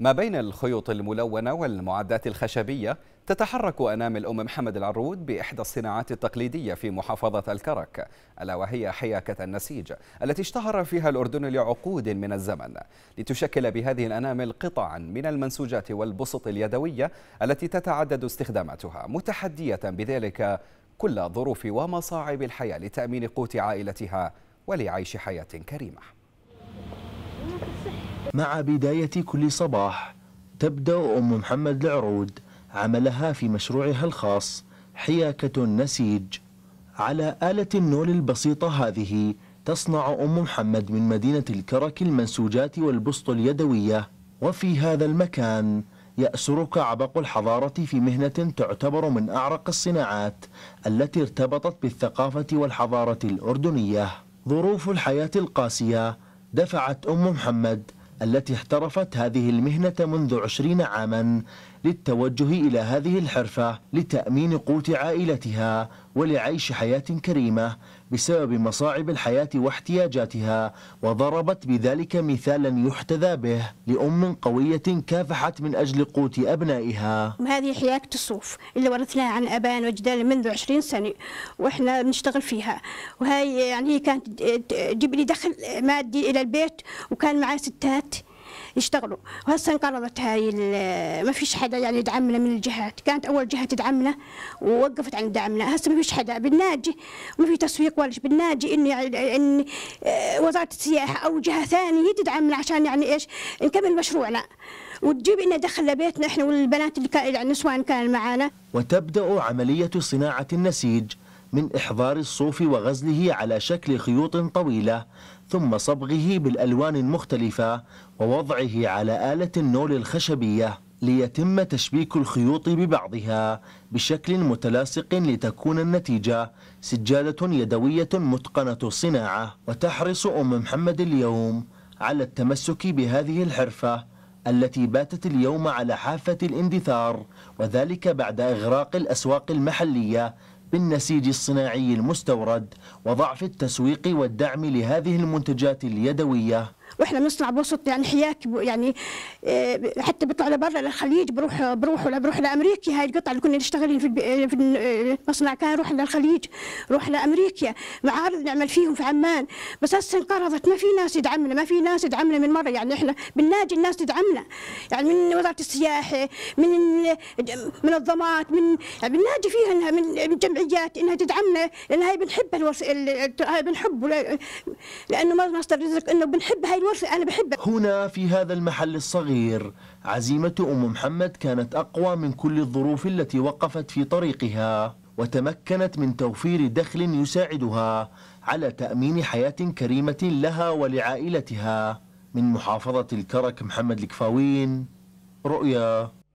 ما بين الخيوط الملونة والمعدات الخشبية تتحرك أنامل أم محمد العرود بإحدى الصناعات التقليدية في محافظة الكرك ألا وهي حياكة النسيج التي اشتهر فيها الأردن لعقود من الزمن لتشكل بهذه الأنامل قطعا من المنسوجات والبسط اليدوية التي تتعدد استخداماتها متحدية بذلك كل ظروف ومصاعب الحياة لتأمين قوت عائلتها ولعيش حياة كريمة مع بداية كل صباح تبدأ أم محمد العرود عملها في مشروعها الخاص حياكة النسيج على آلة النول البسيطة هذه تصنع أم محمد من مدينة الكرك المنسوجات والبسط اليدوية وفي هذا المكان يأسرك عبق الحضارة في مهنة تعتبر من أعرق الصناعات التي ارتبطت بالثقافة والحضارة الأردنية ظروف الحياة القاسية دفعت أم محمد التي احترفت هذه المهنة منذ عشرين عاماً للتوجه إلى هذه الحرفة لتأمين قوت عائلتها ولعيش حياة كريمة بسبب مصاعب الحياة واحتياجاتها وضربت بذلك مثالا يحتذى به لأم قوية كافحت من أجل قوت أبنائها هذه حياة الصوف اللي ورثناها عن أبائنا وأجدادنا منذ 20 سنة وإحنا بنشتغل فيها وهي يعني هي كانت تجيب لي دخل مادي إلى البيت وكان معي ستات يشتغلوا وهسه انقرضت هاي ما فيش حدا يعني يدعمنا من الجهات كانت اول جهه تدعمنا ووقفت عن دعمنا هسه ما فيش حدا بالناجي ما في تسويق ولا بالناجي انه يعني ان آه، وزاره السياحه او جهه ثانيه تدعمنا عشان يعني ايش نكمل مشروعنا وتجيب لنا دخل لبيتنا احنا والبنات اللي كان يعني النسوان كان معانا وتبدا عمليه صناعه النسيج من إحضار الصوف وغزله على شكل خيوط طويلة ثم صبغه بالألوان المختلفة ووضعه على آلة النول الخشبية ليتم تشبيك الخيوط ببعضها بشكل متلاصق لتكون النتيجة سجادة يدوية متقنة الصناعة وتحرص أم محمد اليوم على التمسك بهذه الحرفة التي باتت اليوم على حافة الاندثار وذلك بعد إغراق الأسواق المحلية بالنسيج الصناعي المستورد وضعف التسويق والدعم لهذه المنتجات اليدوية واحنا بنصنع بوسط يعني حياك يعني آه، حتى بيطلعوا لبرا للخليج بروح بروح ولا بروح لامريكا هاي القطع اللي كنا نشتغل في المصنع آه، آه، كان نروح للخليج روح لامريكا معارض نعمل فيهم في عمان بس هسه انقرضت ما في ناس يدعمنا ما في ناس يدعمنا من مره يعني احنا بنناجي الناس تدعمنا يعني من وزاره السياحه من منظمات من يعني بنناجي فيها انها من جمعيات انها تدعمنا لان هاي بنحب هاي بنحب لانه مصدر رزق انه بنحب هاي هاي الورشة أنا بحبها هنا في هذا المحل الصغير عزيمة أم محمد كانت أقوى من كل الظروف التي وقفت في طريقها وتمكنت من توفير دخل يساعدها على تأمين حياة كريمة لها ولعائلتها من محافظة الكرك محمد الكفاوين رؤيا